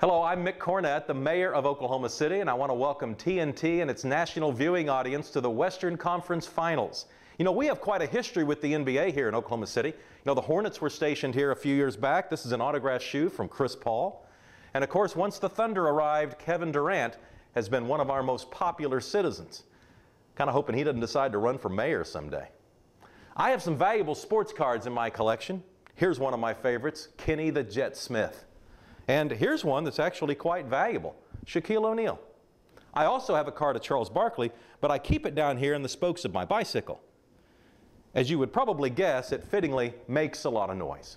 Hello, I'm Mick Cornett, the mayor of Oklahoma City, and I want to welcome TNT and its national viewing audience to the Western Conference Finals. You know, we have quite a history with the NBA here in Oklahoma City. You know, the Hornets were stationed here a few years back. This is an autographed shoe from Chris Paul. And of course, once the Thunder arrived, Kevin Durant has been one of our most popular citizens. Kind of hoping he doesn't decide to run for mayor someday. I have some valuable sports cards in my collection. Here's one of my favorites, Kenny the Jet Smith. And here's one that's actually quite valuable Shaquille O'Neal. I also have a card of Charles Barkley, but I keep it down here in the spokes of my bicycle. As you would probably guess, it fittingly makes a lot of noise.